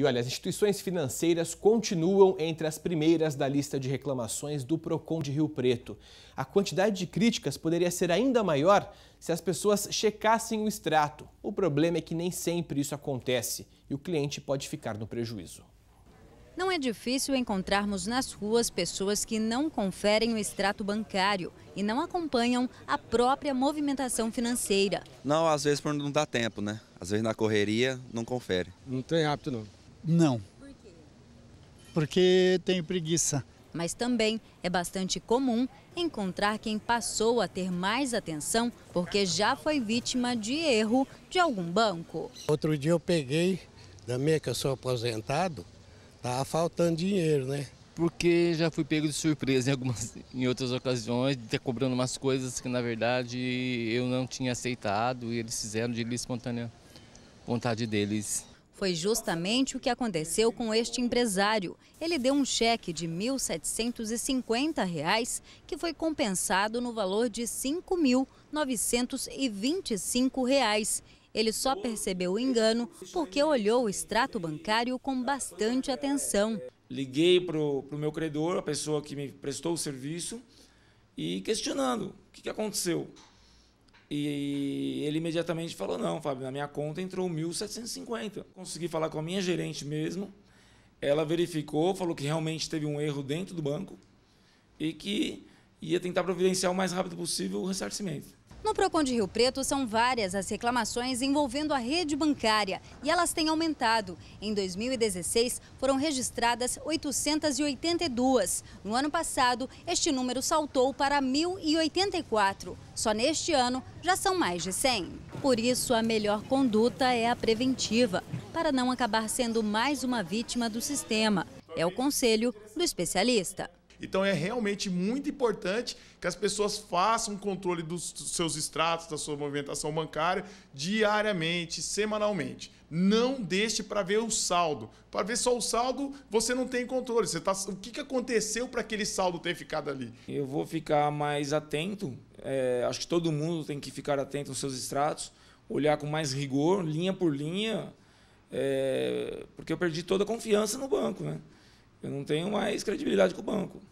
E olha, as instituições financeiras continuam entre as primeiras da lista de reclamações do Procon de Rio Preto. A quantidade de críticas poderia ser ainda maior se as pessoas checassem o extrato. O problema é que nem sempre isso acontece e o cliente pode ficar no prejuízo. Não é difícil encontrarmos nas ruas pessoas que não conferem o extrato bancário e não acompanham a própria movimentação financeira. Não, às vezes não dá tempo, né? Às vezes na correria não confere. Não tem hábito não. Não. Por quê? Porque tenho preguiça. Mas também é bastante comum encontrar quem passou a ter mais atenção porque já foi vítima de erro de algum banco. Outro dia eu peguei, da minha que eu sou aposentado, estava faltando dinheiro, né? Porque já fui pego de surpresa em, algumas, em outras ocasiões, de estar cobrando umas coisas que na verdade eu não tinha aceitado e eles fizeram de espontânea vontade deles. Foi justamente o que aconteceu com este empresário. Ele deu um cheque de R$ 1.750, reais, que foi compensado no valor de R$ 5.925. Reais. Ele só percebeu o engano porque olhou o extrato bancário com bastante atenção. Liguei para o meu credor, a pessoa que me prestou o serviço, e questionando o que, que aconteceu. E ele imediatamente falou: Não, Fábio, na minha conta entrou 1.750. Consegui falar com a minha gerente mesmo. Ela verificou, falou que realmente teve um erro dentro do banco e que ia tentar providenciar o mais rápido possível o ressarcimento. No Procon de Rio Preto são várias as reclamações envolvendo a rede bancária e elas têm aumentado. Em 2016 foram registradas 882. No ano passado, este número saltou para 1084. Só neste ano já são mais de 100. Por isso, a melhor conduta é a preventiva, para não acabar sendo mais uma vítima do sistema. É o conselho do especialista. Então é realmente muito importante que as pessoas façam controle dos seus extratos, da sua movimentação bancária diariamente, semanalmente. Não deixe para ver o saldo. Para ver só o saldo, você não tem controle. Você tá, o que, que aconteceu para aquele saldo ter ficado ali? Eu vou ficar mais atento. É, acho que todo mundo tem que ficar atento aos seus extratos, olhar com mais rigor, linha por linha, é, porque eu perdi toda a confiança no banco. Né? Eu não tenho mais credibilidade com o banco.